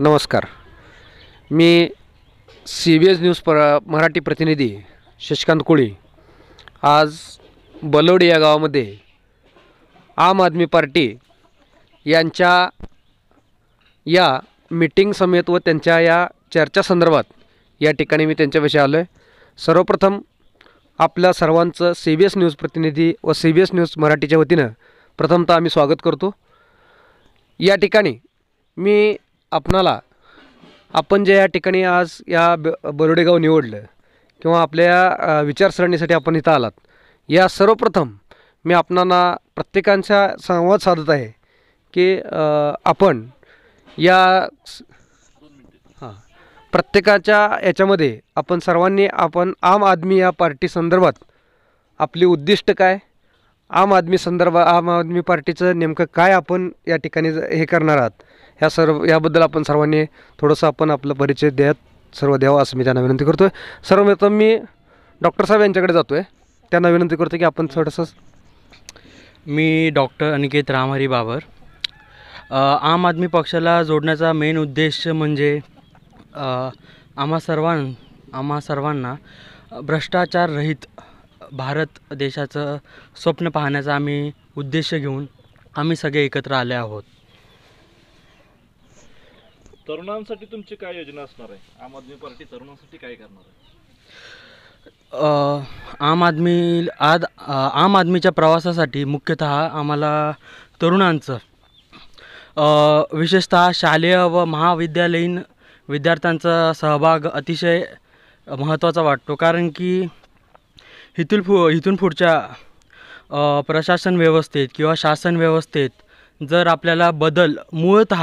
नमस्कार मी C B S news प्र मराठी प्रतिनिधी शशिकांत कोळी आज बलोडी या गावामध्ये आम आदमी पार्टी यांच्या या मीटिंग समेत व त्यांच्या या चर्चासंदर्भात या ठिकाणी मी त्यांच्याविषयी आलो आहे सर्वप्रथम आपल्या सर्वांचं सी बी एस न्यूज प्रतिनिधी व सी बी एस न्यूज मराठीच्या वतीनं प्रथमतः आम्ही स्वागत करतो या ठिकाणी मी आपणाला आपण जे या ठिकाणी आज या ब बरोडेगाव निवडलं किंवा आपल्या विचारसरणीसाठी आपण इथं आलात या सर्वप्रथम मी आपणांना प्रत्येकांचा संवाद साधत आहे की आपण या हां प्रत्येकाच्या याच्यामध्ये आपण सर्वांनी आपण आम आदमी या पार्टी संदर्भात आपली उद्दिष्ट काय आम आदमी संदर्भात आम आदमी पार्टीचं नेमकं काय आपण या ठिकाणी हे करणार आहात ह्या सर्व याबद्दल आपण सर्वांनी थोडंसं आपण आपला परिचय द्यात सर्व द्यावं असं मी त्यांना विनंती करतो आहे सर्वप्रथम मी डॉक्टर साहेब यांच्याकडे जातो आहे त्यांना विनंती करतो की आपण थोडंसं मी डॉक्टर अनिकेत रामहरी बाबर आम आदमी पक्षाला जोडण्याचा मेन उद्देश म्हणजे आम्हा सर्वां आम्हा सर्वांना भ्रष्टाचाररहित भारत देशाचं स्वप्न पाहण्याचा आम्ही उद्देश घेऊन आम्ही सगळे एकत्र आले आहोत तरुणांसाठी तुमची काय योजना असणार आहे आम आदमी पार्टी तरुणांसाठी काय करणार आहे आम आदमी आद आम आदमीच्या प्रवासासाठी मुख्यतः आम्हाला तरुणांचं विशेषतः शालेय व महाविद्यालयीन विद्यार्थ्यांचा सहभाग अतिशय महत्त्वाचा वाटतो कारण की इथून फु इथून पुढच्या प्रशासन व्यवस्थेत किंवा शासन व्यवस्थेत जर आपल्याला बदल मूळत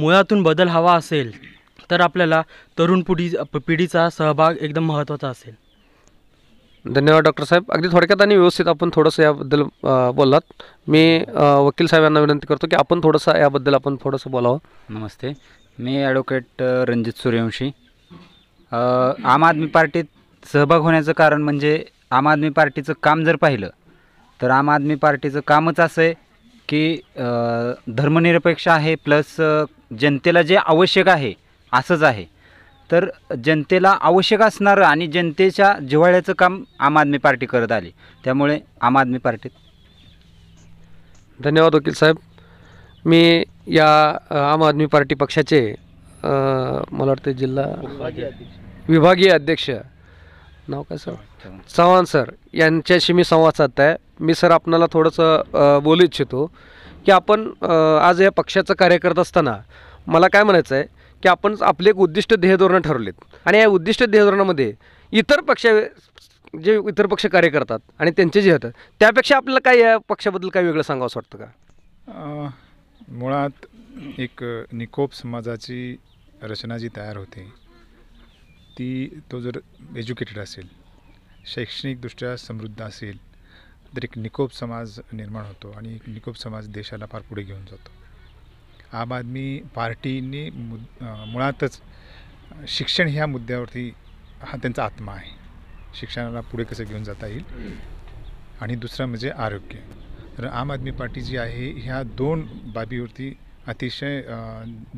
मुळातून बदल हवा असेल तर आपल्याला तरुण पिढी पिढीचा सहभाग एकदम महत्त्वाचा असेल धन्यवाद डॉक्टर साहेब अगदी थोडक्यात आणि व्यवस्थित आपण थोडंसं याबद्दल बोललात मी वकील साहेबांना विनंती करतो की आपण थोडंसं याबद्दल आपण थोडंसं बोलावं नमस्ते मी ॲडव्होकेट रणजित सूर्यवंशी आम आदमी पार्टीत सहभाग होण्याचं कारण म्हणजे आम आदमी पार्टीचं काम जर पाहिलं तर आम आदमी पार्टीचं कामच असं आहे की धर्मनिरपेक्ष आहे प्लस जनतेला जे आवश्यक आहे असंच आहे तर जनतेला आवश्यक असणारं आणि जनतेच्या जिव्हाळ्याचं काम आम आदमी पार्टी करत आली त्यामुळे आम आदमी पार्टीत धन्यवाद वकील साहेब मी या आम आदमी पार्टी पक्षाचे मला वाटतं जिल्हा विभागीय अध्यक्ष नाव काय सर चव्हाण सर यांच्याशी मी संवाद साधताय मी सर आपणाला थोडंसं बोलू इच्छितो की आपण आज या पक्षाचं कार्य करत असताना मला काय म्हणायचं आहे की आपण आपले एक उद्दिष्ट ध्येयधोरणं ठरवलेत आणि या उद्दिष्ट ध्येयधोरणामध्ये इतर पक्ष जे इतर पक्ष कार्य करतात आणि त्यांचे जे होतात त्यापेक्षा आपल्याला काय या पक्षाबद्दल काय वेगळं सांगावं वाटतं का मुळात एक निकोप समाजाची रचना जी तयार होते ती तो जर एज्युकेटेड असेल शैक्षणिकदृष्ट्या समृद्ध असेल तर एक निकोप समाज निर्माण होतो आणि एक निकोप समाज देशाला फार पुढे घेऊन जातो आम आदमी पार्टीने मु मुळातच शिक्षण ह्या मुद्द्यावरती हा त्यांचा आत्मा आहे शिक्षणाला पुढे कसं घेऊन जाता येईल आणि दुसरं म्हणजे आरोग्य तर आम आदमी पार्टी जी आहे ह्या दोन बाबीवरती अतिशय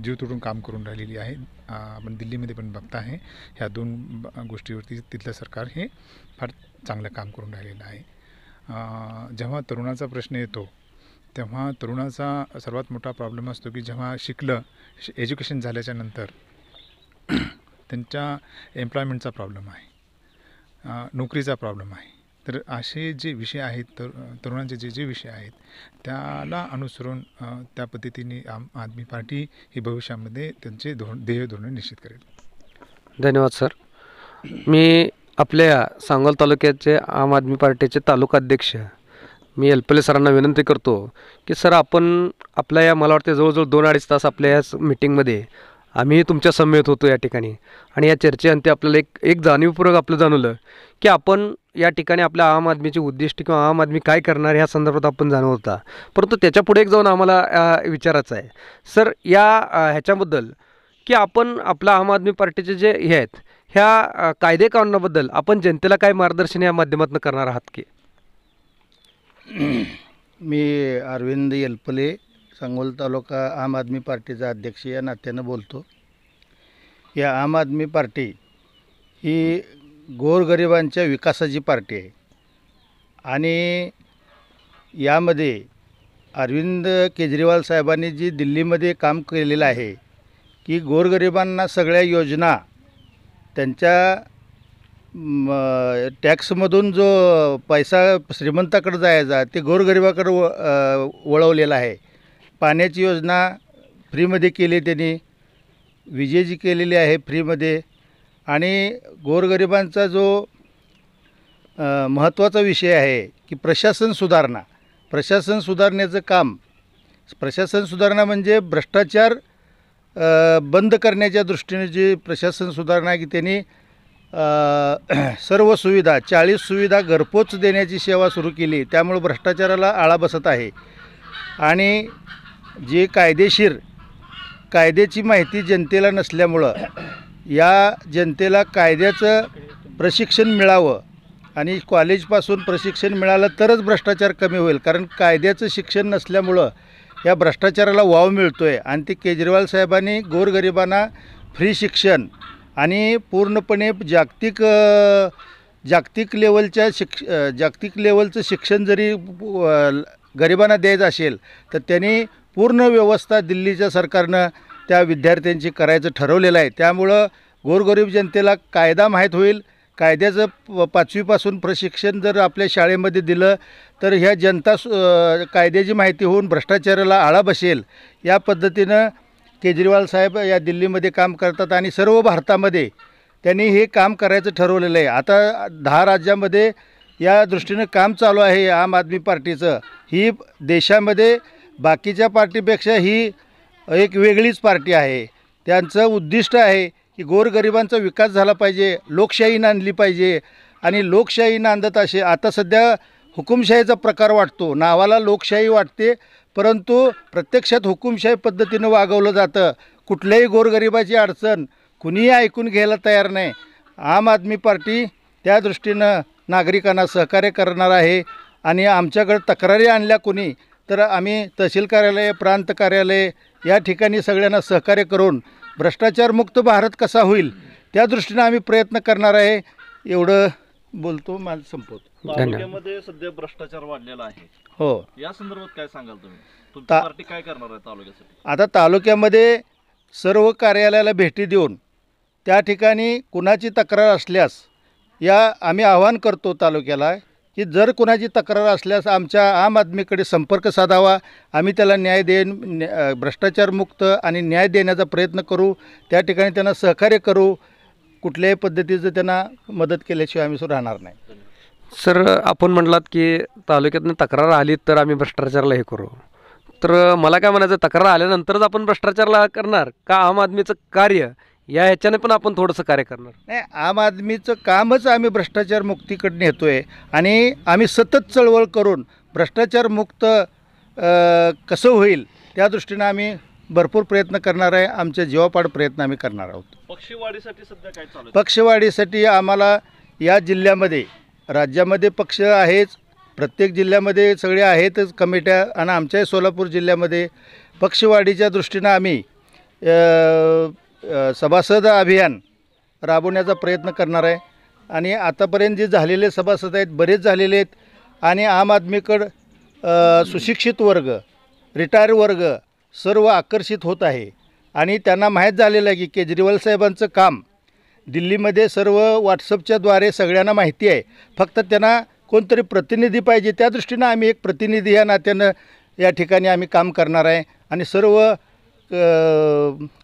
जीव तुटून काम करून राहिलेली आहे आपण दिल्लीमध्ये पण बघता आहे ह्या दोन गोष्टीवरती तिथलं सरकार हे फार चांगलं काम करून राहिलेलं आहे जेव्हा तरुणाचा प्रश्न येतो तेव्हा तरुणाचा सर्वात मोठा प्रॉब्लेम असतो की जेव्हा शिकलं एज्युकेशन झाल्याच्या नंतर त्यांच्या एम्प्लॉयमेंटचा प्रॉब्लेम आहे नोकरीचा प्रॉब्लेम आहे तर असे जे विषय आहेत तर तरुणांचे जे जे विषय आहेत त्याला अनुसरून त्या पद्धतीने आम आदमी पार्टी ही भविष्यामध्ये त्यांचे धोरण ध्येय धोरण निश्चित करेल धन्यवाद सर मी आपल्या सांगोल तालुक्याचे आम आदमी पार्टीचे तालुका अध्यक्ष मी एलपले सरांना विनंती करतो की सर आपण आपल्या या मला वाटते जवळजवळ दोन अडीच तास आपल्या याच मिटिंगमध्ये आम्ही तुमच्या समेत होतो या ठिकाणी आणि या चर्चेअंती आपल्याला एक एक जाणीवपूर्वक आपलं जाणवलं की आपण या ठिकाणी आपल्या आम आदमीचे उद्दिष्ट किंवा आम आदमी काय करणार ह्या संदर्भात आपण जाणवत होता परंतु त्याच्यापुढे एक जाऊन आम्हाला विचारायचं आहे सर या ह्याच्याबद्दल की आपण आपल्या आम आदमी पार्टीचे जे हे आहेत ह्या कायदे कानुनाबद्दल आपण जनतेला काय मार्गदर्शन या माध्यमातून करणार आहात की मी अरविंद येलपले सांगोल तालुका आम आदमी पार्टीचा अध्यक्ष या नात्यानं बोलतो या आम आदमी पार्टी ही गोरगरिबांच्या विकासाची पार्टी आहे आणि यामध्ये अरविंद केजरीवाल साहेबांनी जी दिल्लीमध्ये काम केलेलं आहे की गोरगरिबांना सगळ्या योजना त्यांच्या टॅक्समधून जो पैसा श्रीमंताकडे जायचा ते गोरगरिबाकडे व वळवलेला आहे पाण्याची योजना फ्रीमध्ये केली त्यांनी विजेची केलेली आहे फ्रीमध्ये आणि गोरगरिबांचा जो महत्त्वाचा विषय आहे की प्रशासन सुधारणा प्रशासन सुधारण्याचं काम प्रशासन सुधारणा म्हणजे भ्रष्टाचार बंद करण्याच्या दृष्टीने जी प्रशासन सुधारणा की त्यांनी सर्व सुविधा चाळीस सुविधा घरपोच देण्याची सेवा सुरू केली त्यामुळे भ्रष्टाचाराला आळा बसत आहे आणि जे कायदेशीर कायद्याची माहिती जनतेला नसल्यामुळं या जनतेला कायद्याचं प्रशिक्षण मिळावं आणि कॉलेजपासून प्रशिक्षण मिळालं तरच भ्रष्टाचार कमी होईल कारण कायद्याचं शिक्षण नसल्यामुळं या भ्रष्टाचाराला वाव मिळतो आहे आणि ते केजरीवाल साहेबांनी गोरगरिबांना फ्री शिक्षण आणि पूर्णपणे जागतिक जागतिक लेवलच्या शिक्ष जागतिक लेवलचं शिक्षण जरी गरिबांना द्यायचं असेल तर त्यांनी पूर्ण व्यवस्था दिल्लीच्या सरकारनं त्या विद्यार्थ्यांची करायचं ठरवलेलं आहे त्यामुळं गोरगरीब जनतेला कायदा माहीत होईल कायद्याचं प पाचवीपासून प्रशिक्षण जर आपल्या शाळेमध्ये दिलं तर ह्या जनता सु कायद्याची माहिती होऊन भ्रष्टाचाराला आळा बसेल या पद्धतीनं केजरीवाल साहेब या दिल्लीमध्ये काम करतात आणि सर्व भारतामध्ये त्यांनी हे काम करायचं ठरवलेलं आहे आता दहा राज्यामध्ये या दृष्टीनं काम चालू आहे आम आदमी पार्टीचं ही देशामध्ये बाकीच्या पार्टीपेक्षा ही एक वेगळीच पार्टी आहे त्यांचं उद्दिष्ट आहे की गोरगरिबांचा विकास झाला पाहिजे लोकशाही नांदली पाहिजे आणि लोकशाही नांदत असे आता सध्या हुकुमशाहीचा प्रकार वाटतो नावाला लोकशाही वाटते परंतु प्रत्यक्षात हुकुमशाही पद्धतीनं वागवलं जातं कुठल्याही गोरगरिबाची अडचण कुणीही ऐकून घ्यायला तयार नाही आम आदमी पार्टी त्या दृष्टीनं नागरिकांना सहकार्य करणार आहे आणि आमच्याकडे तक्रारी आणल्या कुणी तर आम्ही तहसील कार्यालय प्रांत कार्यालय या ठिकाणी सगळ्यांना सहकार्य करून भ्रष्टाचारमुक्त भारत कसा होईल त्या दृष्टीनं आम्ही प्रयत्न करणार आहे एवढं बोलतो माल संपवतो धन्यवाद सध्या भ्रष्टाचार वाढलेला आहे हो या संदर्भात काय सांगाल तुम्ही पार्टी काय करणार आहे तालुक्यासाठी आता तालुक्यामध्ये सर्व कार्यालयाला भेटी देऊन त्या ठिकाणी कुणाची तक्रार असल्यास या आम्ही आवाहन करतो तालुक्याला की जर कोणाची तक्रार असल्यास आमच्या आम आदमीकडे संपर्क साधावा आम्ही त्याला न्याय देईन भ्रष्टाचारमुक्त आणि न्याय देण्याचा प्रयत्न करू त्या ठिकाणी त्यांना सहकार्य करू कुठल्याही पद्धतीचं त्यांना मदत केल्याशिवाय आम्ही राहणार नाही सर आपण म्हटलात की तालुक्यातनं तक्रार आली तर आम्ही भ्रष्टाचाराला हे करू तर मला काय म्हणायचं तक्रार आल्यानंतरच आपण भ्रष्टाचारला करणार का आम आदमीचं कार्य या ह्याच्याने पण आपण थोडंसं कार्य करणार नाही आम आदमीचं कामच आम्ही भ्रष्टाचार मुक्तीकडे नेतो आहे आणि आम्ही सतत चळवळ करून भ्रष्टाचार मुक्त कसं होईल त्या दृष्टीनं आम्ही भरपूर प्रयत्न करणार आहे आमच्या जीवापाड प्रयत्न आम्ही करणार आहोत पक्षवाढीसाठी सध्या काय चालू पक्षवाढीसाठी आम्हाला या जिल्ह्यामध्ये राज्यामध्ये पक्ष आहेच प्रत्येक जिल्ह्यामध्ये सगळे आहेतच कमिट्या आणि आमच्याही सोलापूर जिल्ह्यामध्ये पक्षवाढीच्या दृष्टीनं आम्ही सभासद अभियान राबवण्याचा प्रयत्न करणार आहे आणि आतापर्यंत जे झालेले सभासद आहेत बरेच झालेले आहेत आणि आम आदमीकड सुशिक्षित वर्ग रिटायर वर्ग सर्व आकर्षित होत आहे आणि त्यांना माहीत झालेलं आहे की केजरीवाल साहेबांचं काम दिल्लीमध्ये सर्व व्हॉट्सअपच्याद्वारे सगळ्यांना माहिती आहे फक्त त्यांना कोणतरी प्रतिनिधी पाहिजे त्या दृष्टीनं आम्ही एक प्रतिनिधी या नात्यानं या ठिकाणी आम्ही काम करणार आहे आणि सर्व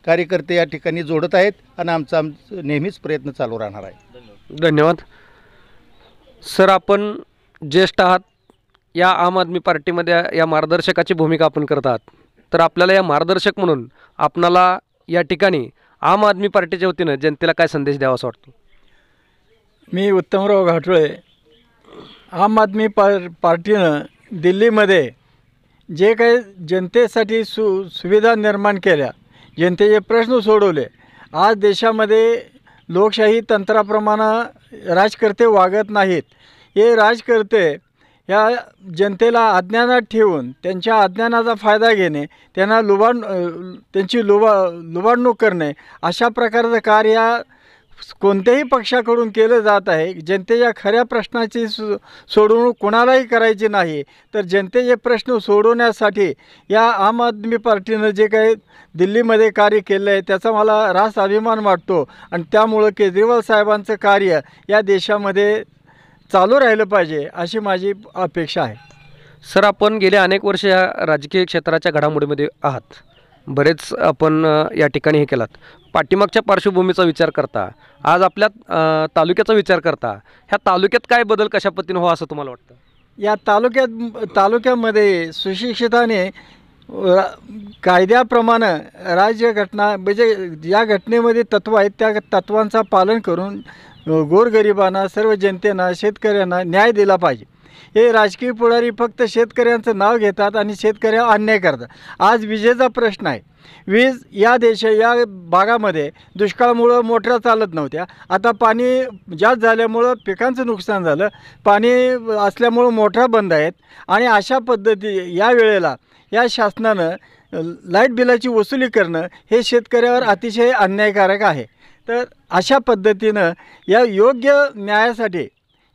कार्यकर्ते या ठिकाणी जोडत आहेत आणि आमचा आम नेहमीच प्रयत्न चालू राहणार आहे धन्यवाद सर आपण ज्येष्ठ आहात या आम आदमी पार्टीमध्ये या मार्गदर्शकाची भूमिका आपण करत आहात तर आपल्याला या मार्गदर्शक म्हणून आपणाला या ठिकाणी आम आदमी पार्टीच्या वतीनं जनतेला काय संदेश द्यावा असं वाटतो मी उत्तमराव घाटोळे आम आदमी पार पार्टीनं दिल्लीमध्ये जे काही जनतेसाठी सु सुविधा निर्माण केल्या जनतेचे प्रश्न सोडवले आज देशामध्ये लोकशाही तंत्राप्रमाणे राजकर्ते वागत नाहीत हे राजकर्ते या जनतेला अज्ञानात ठेवून त्यांच्या अज्ञानाचा फायदा घेणे त्यांना लुबाड त्यांची लुबा लुबाडणूक करणे अशा प्रकारचं कार्य कोणत्याही पक्षाकडून केलं जात आहे जनतेच्या खऱ्या प्रश्नाची सो सोडवणूक कोणालाही करायची नाही तर जनतेचे प्रश्न सोडवण्यासाठी या आम आदमी पार्टीनं जे काही दिल्लीमध्ये कार्य केलं आहे त्याचा मला रास अभिमान वाटतो आणि त्यामुळं केजरीवाल साहेबांचं कार्य या देशामध्ये चालू राहिलं पाहिजे अशी माझी अपेक्षा आहे सर आपण गेल्या अनेक वर्ष या राजकीय क्षेत्राच्या घडामोडीमध्ये आहात बरेच आपण या ठिकाणी हे केलात पाठीमागच्या पार्श्वभूमीचा विचार करता आज आपल्या तालुक्याचा विचार करता ह्या तालुक्यात काय बदल कशा पद्धतीने हो असं तुम्हाला वाटतं या तालुक्यात तालुक्यामध्ये सुशिक्षिताने रा कायद्याप्रमाणे राज्यघटना म्हणजे ज्या घटनेमध्ये तत्व आहेत त्या तत्वांचा पालन करून गोरगरिबांना सर्व जनतेना शेतकऱ्यांना न्याय दिला पाहिजे हे राजकीय पुढारी फक्त शेतकऱ्यांचं नाव घेतात आणि शेतकऱ्या अन्याय करतात आज विजेचा प्रश्न आहे वीज या देश या भागामध्ये दुष्काळामुळं मोटरा चालत नव्हत्या आता पाणी जास्त झाल्यामुळं पिकांचं नुकसान झालं पाणी असल्यामुळं मोटरा बंद आहेत आणि अशा पद्धती या वेळेला या शासनानं लाईट बिलाची वसुली करणं हे शेतकऱ्यावर अतिशय अन्यायकारक आहे तर अशा पद्धतीनं या योग्य न्यायासाठी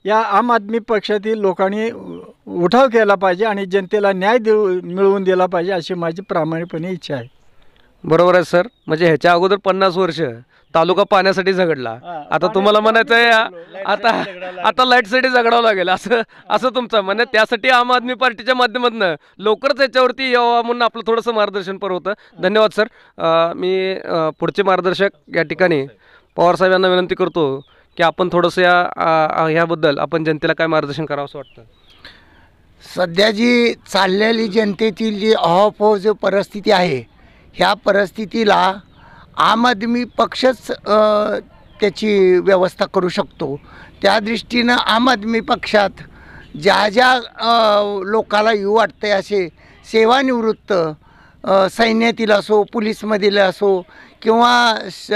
या आम आदमी पक्षातील लोकांनी उठाव केला पाहिजे आणि जनतेला न्याय देऊ मिळवून दिला पाहिजे अशी माझी प्रामाणिकपणे इच्छा आहे बरोबर आहे सर म्हणजे ह्याच्या अगोदर पन्नास वर्ष तालुका पाण्यासाठी झगडला आता तुम्हाला म्हणायचं आहे आता आता लाईटसाठी झगडावं लागेल असं असं तुमचं म्हणजे त्यासाठी आम आदमी पार्टीच्या माध्यमातून लवकरच याच्यावरती यावं म्हणून आपलं थोडंसं मार्गदर्शन पर होतं धन्यवाद सर मी पुढचे मार्गदर्शक या ठिकाणी पवारसाहेब यांना विनंती करतो की आपण थोडंसं या ह्याबद्दल आपण जनतेला काय मार्गदर्शन करावं असं वाटतं सध्या जी चाललेली जनतेतील जी अहोपो जो परिस्थिती आहे ह्या परिस्थितीला आम आदमी पक्षच त्याची व्यवस्था करू शकतो त्या दृष्टीनं आम आदमी पक्षात ज्या ज्या लोकाला येऊ वाटते असे सेवानिवृत्त सैन्यातील असो पोलीसमधील असो किंवा श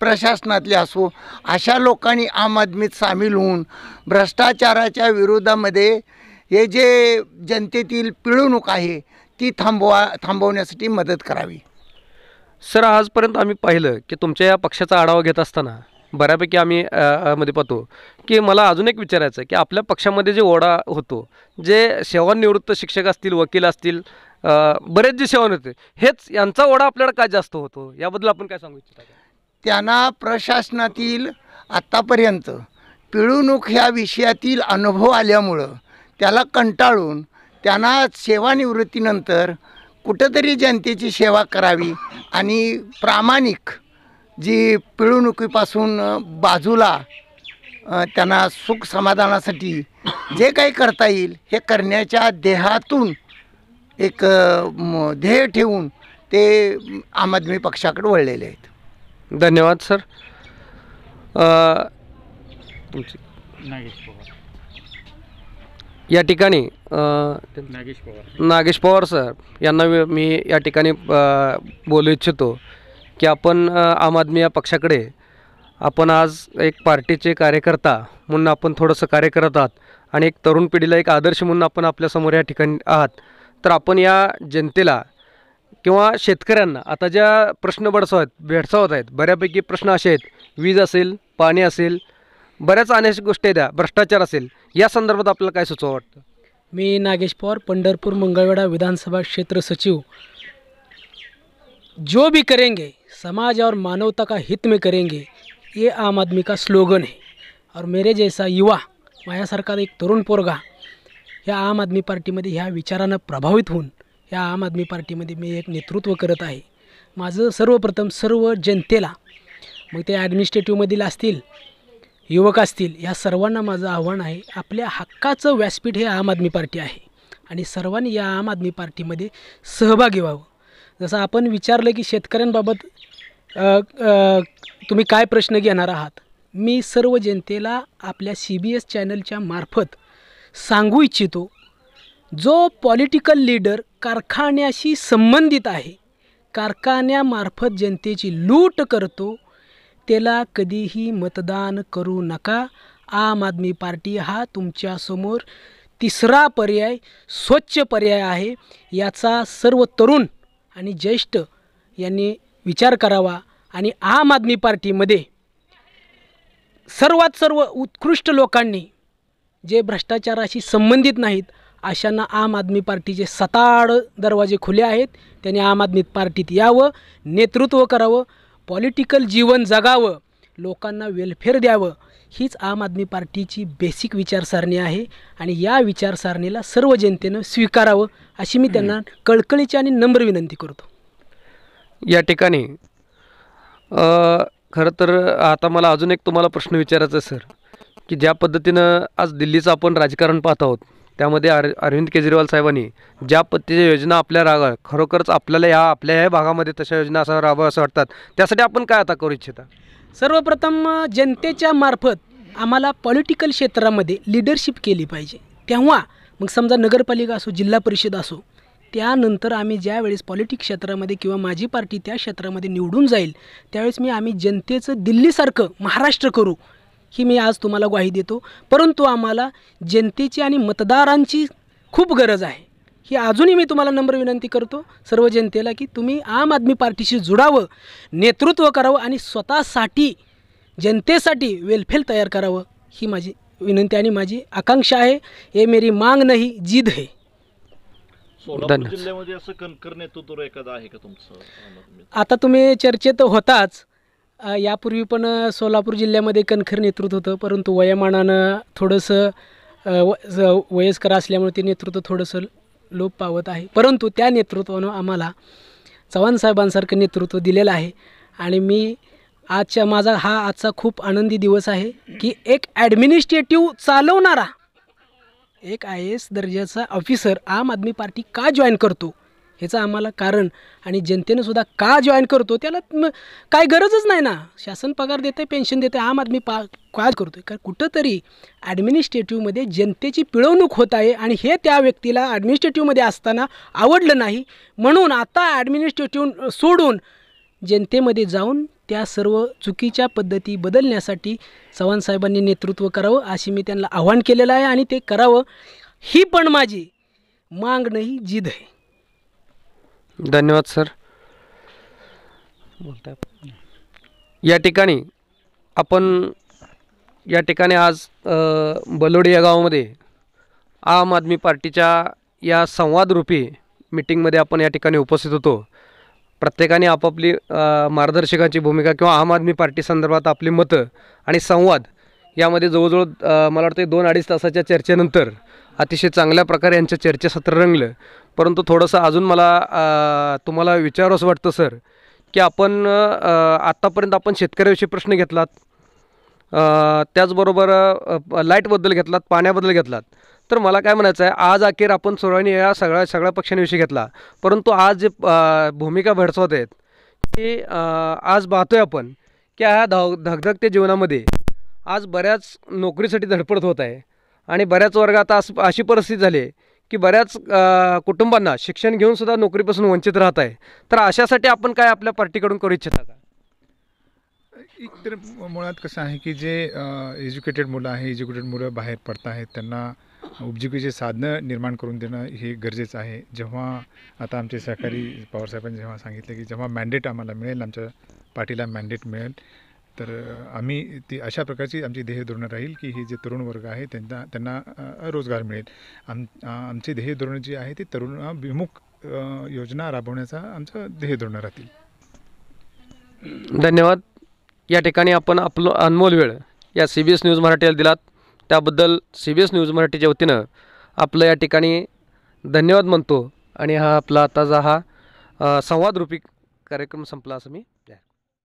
प्रशासनातले असो अशा लोकांनी आम आदमीत सामील होऊन भ्रष्टाचाराच्या विरोधामध्ये हे जे जनतेतील पिळवणूक आहे ती थांबवा थांबवण्यासाठी मदत करावी सर आजपर्यंत आम्ही पाहिलं की तुमच्या या पक्षाचा आढावा घेत असताना बऱ्यापैकी आम्ही मध्ये पाहतो की मला अजून एक विचारायचं आहे की आपल्या पक्षामध्ये जे ओढा होतो जे सेवानिवृत्त शिक्षक असतील वकील असतील बरेच जे सेवा होते हेच यांचा ओढा आपल्याला काय जास्त होतो याबद्दल आपण काय सांगू इच्छितो त्यांना प्रशासनातील आत्तापर्यंत पिळवणूक ह्या विषयातील अनुभव आल्यामुळं त्याला कंटाळून त्यांना सेवानिवृत्तीनंतर कुठंतरी जनतेची सेवा करावी आणि प्रामाणिक जी पिळवणुकीपासून बाजूला त्यांना सुख समाधानासाठी जे काही करता येईल हे करण्याच्या देहातून एक ध्येय ठेवून ते आम आदमी पक्षाकडे वळलेले आहेत धन्यवाद सर नागेश पवार या ठिकाणी नागेश पवार नागेश पवार सर यांना मी या ठिकाणी बोलू इच्छितो की आपण आम आदमी या पक्षाकडे आपण आज एक पार्टीचे कार्यकर्ता म्हणून आपण थोडंसं कार्य करत आहात आणि एक तरुण पिढीला एक आदर्श म्हणून आपण आपल्यासमोर या ठिकाणी आहात तर आपण या जनतेला किंवा शेतकऱ्यांना आता ज्या प्रश्न बडसावत भेडसावत आहेत बऱ्यापैकी प्रश्न असे आहेत वीज असेल पाणी असेल बऱ्याच अनेक गोष्टी द्या भ्रष्टाचार असेल या संदर्भात आपल्याला काय सुचवा वाटतं मी नागेश पवार पंढरपूर मंगळवेढा विधानसभा क्षेत्र सचिव जो भी करेंगे समाज और मानवता का हित में करेंगे ये आम आदमी का स्लोगन है और मेरे जैसा युवा माझ्यासारखा एक तरुण पोरगा या आम आदमी पार्टीमध्ये ह्या विचारानं प्रभावित होऊन या आम आदमी पार्टीमध्ये मी एक नेतृत्व करत आहे माझं सर्वप्रथम सर्व जनतेला मग ते ॲडमिनिस्ट्रेटिव्हमधील असतील युवक असतील ह्या सर्वांना माझं आव्हान आहे आपल्या हक्काचं व्यासपीठ हे आम आदमी पार्टी आहे आणि सर्वांनी या आम आदमी पार्टीमध्ये सहभागी व्हावं जसं आपण विचारलं की शेतकऱ्यांबाबत तुम्ही काय प्रश्न घेणार आहात मी सर्व जनतेला आपल्या सी बी एस चॅनलच्या मार्फत सांगू इच्छितो जो पॉलिटिकल लीडर कारखान्याशी संबंधित आहे कारखान्यामार्फत जनतेची लूट करतो त्याला कधीही मतदान करू नका आम आदमी पार्टी हा तुमच्यासमोर तिसरा पर्याय स्वच्छ पर्याय आहे याचा सर्व तरुण आणि ज्येष्ठ यांनी विचार करावा आणि आम आदमी पार्टीमध्ये सर्वात सर्व उत्कृष्ट लोकांनी जे भ्रष्टाचाराशी संबंधित नाहीत अशांना आम आदमी पार्टीचे सताड दरवाजे खुले आहेत त्यांनी आम आदमी पार्टीत यावं नेतृत्व करावं पॉलिटिकल जीवन जगावं लोकांना वेलफेअर द्यावं हीच आम आदमी पार्टीची बेसिक विचारसरणी आहे आणि या विचारसरणीला सर्व जनतेनं स्वीकारावं अशी मी त्यांना कळकळीची आणि नम्र विनंती करतो या ठिकाणी खरं तर आता मला अजून एक तुम्हाला प्रश्न विचारायचा सर की ज्या पद्धतीनं आज दिल्लीचं आपण राजकारण पाहत आहोत त्यामध्ये अर अरविंद केजरीवाल साहेबांनी ज्या पद्धतीच्या योजना आपल्या रागा खरोखरच आपल्याला या आपल्या या भागामध्ये तशा योजना असा राहाव्या असं वाटतात त्यासाठी आपण काय आता करू इच्छिता सर्वप्रथम जनतेच्या मार्फत आम्हाला पॉलिटिकल क्षेत्रामध्ये लिडरशिप केली पाहिजे तेव्हा मग समजा नगरपालिका असो जिल्हा परिषद असो त्यानंतर आम्ही ज्यावेळेस पॉलिटिक्स क्षेत्रामध्ये किंवा माझी पार्टी त्या क्षेत्रामध्ये निवडून जाईल त्यावेळेस मी आम्ही जनतेचं दिल्लीसारखं महाराष्ट्र करू ही मी आज तुम्हाला ग्वाही देतो परंतु आम्हाला जनतेची आणि मतदारांची खूप गरज आहे ही अजूनही मी तुम्हाला नंबर विनंती करतो सर्व जनतेला की तुम्ही आम आदमी पार्टीशी जुडावं नेतृत्व करावं आणि स्वतःसाठी जनतेसाठी वेलफेअर तयार करावं ही माझी विनंती आणि माझी आकांक्षा आहे हे मेरी मांग नाही जिद आहे सोलापूर असं आहे का तुमचं आता तुम्ही चर्चेत होताच यापूर्वी पण सोलापूर जिल्ह्यामध्ये कणखर नेतृत्व होतं परंतु वयमानानं थोडंसं वयस्कर असल्यामुळे ते नेतृत्व थोडंसं लोप पावत आहे परंतु त्या नेतृत्वानं आम्हाला चव्हाण साहेबांसारखं नेतृत्व दिलेलं आहे आणि मी आजच्या माझा हा आजचा खूप आनंदी दिवस आहे की एक ॲडमिनिस्ट्रेटिव्ह चालवणारा एक आय एस दर्जाचा ऑफिसर आम आदमी पार्टी का जॉईन करतो ह्याचं आम्हाला कारण आणि जनतेनं सुद्धा का जॉईन करतो त्याला काय गरजच नाही ना शासन पगार देते पेन्शन देते आम आदमी पा का करतो कारण कुठंतरी ॲडमिनिस्ट्रेटिव्हमध्ये जनतेची पिळवणूक होत आहे आणि हे त्या व्यक्तीला ॲडमिनिस्ट्रेटिव्हमध्ये असताना आवडलं नाही म्हणून आता ॲडमिनिस्ट्रेटिव्ह सोडून जनतेमध्ये जाऊन त्या सर्व चुकीच्या पद्धती बदलण्यासाठी चव्हाणसाहेबांनी नेतृत्व करावं अशी मी त्यांना आव्हान केलेलं आहे आणि ते करावं ही पण माझी मांग नाही जिद आहे धन्यवाद सर या ठिकाणी आपण या ठिकाणी आज बलोडी या गावामध्ये आम आदमी पार्टीच्या या संवादरूपी मीटिंगमध्ये आपण या ठिकाणी उपस्थित होतो प्रत्येकाने आपापली मार्गदर्शकाची भूमिका किंवा आम आदमी पार्टी संदर्भात आपली मतं आणि संवाद यामध्ये जवळजवळ मला वाटतं दोन अडीच तासाच्या चर्चेनंतर अतिशय चांगल्या प्रकारे यांचं चर्चासत्र रंगलं परंतु थोडंसं अजून मला तुम्हाला असं वाटतं सर की आपण आत्तापर्यंत आपण शेतकऱ्याविषयी प्रश्न घेतलात त्याचबरोबर लाईटबद्दल घेतलात पाण्याबद्दल घेतलात तर मला काय म्हणायचं आहे आज अखेर आपण सर्वांनी या सगळ्या सगळ्या पक्षांविषयी घेतला परंतु आज जे भूमिका भडसवत आहेत की आज पाहतोय आपण की ह्या धाव धगधगत्या जीवनामध्ये आज बऱ्याच नोकरीसाठी धडपडत होत आहे आणि बऱ्याच वर्गात आज अशी परिस्थिती झाली की बऱ्याच कुटुंबांना शिक्षण घेऊनसुद्धा नोकरीपासून वंचित राहत आहे तर अशासाठी आपण काय आपल्या पार्टीकडून करू इच्छिता का एक तर मुळात कसं आहे की जे एज्युकेटेड मुलं आहे एज्युकेटेड मुलं बाहेर पडत आहेत त्यांना उपजीविकेचे साधनं निर्माण करून देणं हे गरजेचं आहे जेव्हा आता आमचे सहकारी पवारसाहेबांनी जेव्हा सांगितलं की जेव्हा मॅन्डेट आम्हाला मिळेल आमच्या पाठीला मॅन्डेट मिळेल तर आम्ही ती अशा प्रकारची आमची ध्येय धोरणं राहील की हे जे तरुण वर्ग आहे त्यांना त्यांना रोजगार मिळेल आम आमचे ध्येय धोरणं जे आहे ते तरुण विमुख योजना राबवण्याचा आमचं ध्येय धोरणं राहतील धन्यवाद या ठिकाणी आपण आपलं अनमोल वेळ या सी बी एस न्यूज मराठीला दिलात त्याबद्दल सी बी एस न्यूज मराठीच्या वतीनं आपलं या ठिकाणी धन्यवाद म्हणतो आणि हा आपला आताचा हा संवादरूपी कार्यक्रम संपला असं मी